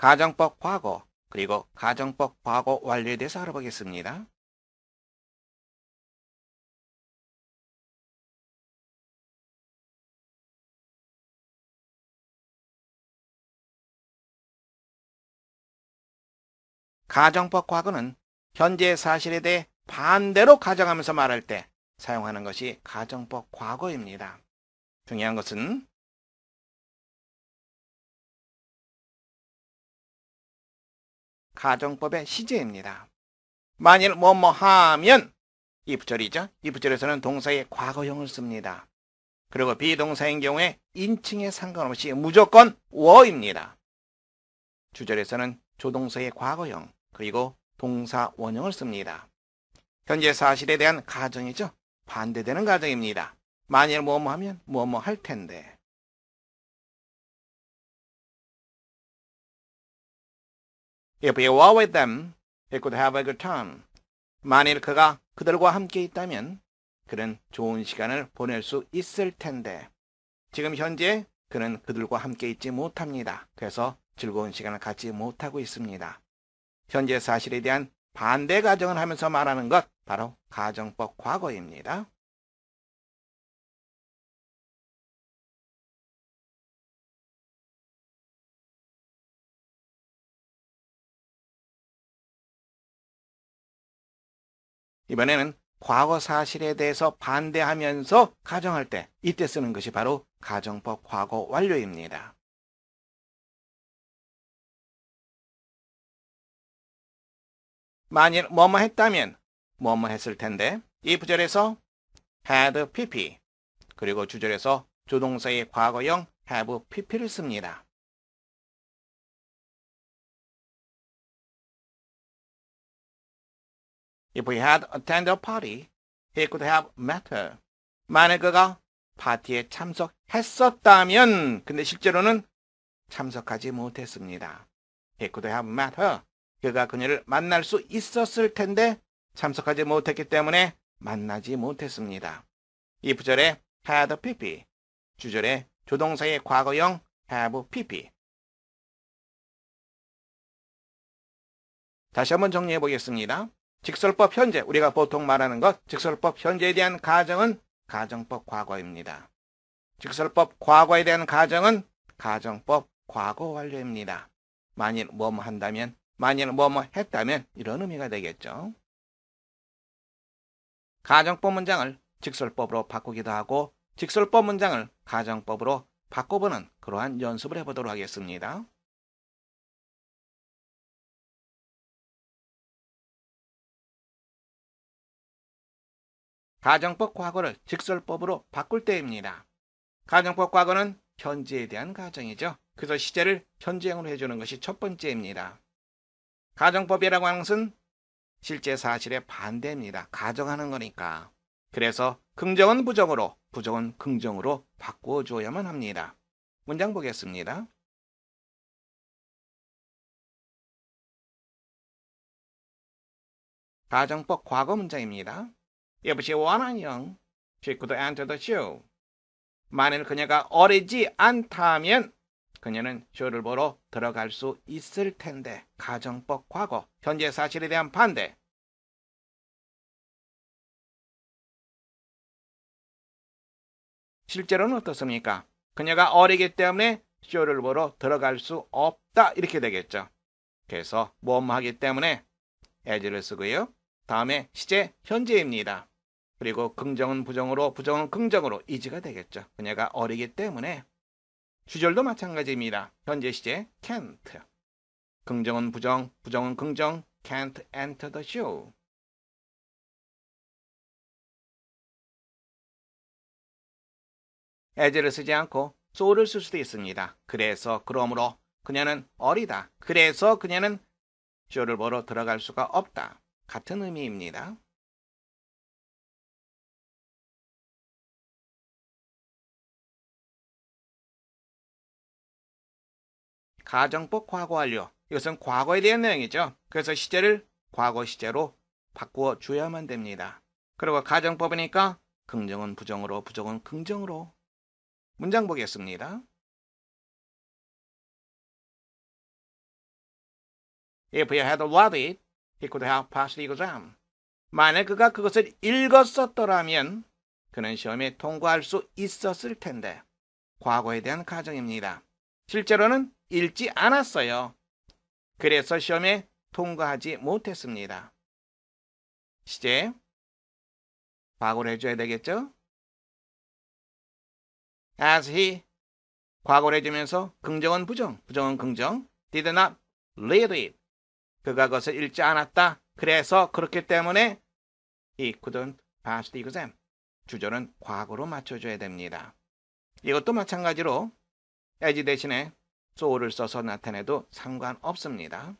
가정법 과거 그리고 가정법 과거 완료에 대해서 알아보겠습니다. 가정법 과거는 현재 사실에 대해 반대로 가정하면서 말할 때 사용하는 것이 가정법 과거입니다. 중요한 것은 가정법의 시제입니다. 만일 뭐뭐 뭐 하면 이 부절이죠. 이 부절에서는 동사의 과거형을 씁니다. 그리고 비동사인 경우에 인칭에 상관없이 무조건 워입니다. 주절에서는 조동사의 과거형 그리고 동사 원형을 씁니다. 현재 사실에 대한 가정이죠. 반대되는 가정입니다. 만일 뭐뭐 뭐 하면 뭐뭐 뭐 할 텐데. If you were with them, y o could have a good time. 만일 그가 그들과 함께 있다면 그는 좋은 시간을 보낼 수 있을 텐데 지금 현재 그는 그들과 함께 있지 못합니다. 그래서 즐거운 시간을 갖지 못하고 있습니다. 현재 사실에 대한 반대 가정을 하면서 말하는 것 바로 가정법 과거입니다. 이번에는 과거 사실에 대해서 반대하면서 가정할 때 이때 쓰는 것이 바로 가정법 과거 완료입니다. 만일 뭐뭐 했다면 뭐뭐 했을 텐데 이 부절에서 had pp 그리고 주절에서 조동사의 과거형 have pp를 씁니다. If he had attended a party, he could have met her. 만약 그가 파티에 참석했었다면, 근데 실제로는 참석하지 못했습니다. He could have met her. 그가 그녀를 만날 수 있었을 텐데 참석하지 못했기 때문에 만나지 못했습니다. 이 부절에 had pp, 주절에 조동사의 과거형 have pp. 다시 한번 정리해 보겠습니다. 직설법 현재, 우리가 보통 말하는 것, 직설법 현재에 대한 가정은 가정법 과거입니다. 직설법 과거에 대한 가정은 가정법 과거 완료입니다. 만일 뭐뭐 한다면, 만일 뭐뭐 했다면 이런 의미가 되겠죠. 가정법 문장을 직설법으로 바꾸기도 하고 직설법 문장을 가정법으로 바꿔보는 그러한 연습을 해보도록 하겠습니다. 가정법 과거를 직설법으로 바꿀 때입니다. 가정법 과거는 현재에 대한 가정이죠. 그래서 시제를 현재형으로 해주는 것이 첫 번째입니다. 가정법이라고 하는 것은 실제 사실의 반대입니다. 가정하는 거니까. 그래서 긍정은 부정으로, 부정은 긍정으로 바꿔줘야만 합니다. 문장 보겠습니다. 가정법 과거 문장입니다. 여보시오 예, 안녕. 뭐, 식구도 안테더쇼. 만일 그녀가 어리지 않다면 그녀는 쇼를 보러 들어갈 수 있을 텐데 가정법 과거 현재 사실에 대한 반대 실제로는 어떻습니까? 그녀가 어리기 때문에 쇼를 보러 들어갈 수 없다 이렇게 되겠죠. 그래서 모험하기 때문에 에지를 쓰고요. 다음에 시제 현재입니다. 그리고 긍정은 부정으로 부정은 긍정으로 이지가 되겠죠. 그녀가 어리기 때문에 주절도 마찬가지입니다. 현재 시제 can't. 긍정은 부정, 부정은 긍정, can't enter the show. 에즈를 쓰지 않고 소를 쓸 수도 있습니다. 그래서 그러므로 그녀는 어리다. 그래서 그녀는 쇼를 보러 들어갈 수가 없다. 같은 의미입니다. 가정법 과거완료. 이것은 과거에 대한 내용이죠. 그래서 시제를 과거 시제로 바꾸어 줘야만 됩니다. 그리고 가정법이니까 긍정은 부정으로, 부정은 긍정으로. 문장 보겠습니다. If he had read it, he could have passed the exam. 만약 그가 그것을 읽었었더라면 그는 시험에 통과할 수 있었을 텐데 과거에 대한 가정입니다. 실제로는 읽지 않았어요. 그래서 시험에 통과하지 못했습니다. 이제 과거를 해줘야 되겠죠? As he 과거를 해주면서 긍정은 부정, 부정은 긍정 did not read it 그가 그것을 읽지 않았다. 그래서 그렇기 때문에 he couldn't pass the exam 주절은 과거로 맞춰줘야 됩니다. 이것도 마찬가지로 as 대신에 소울를 써서 나타내도 상관없습니다.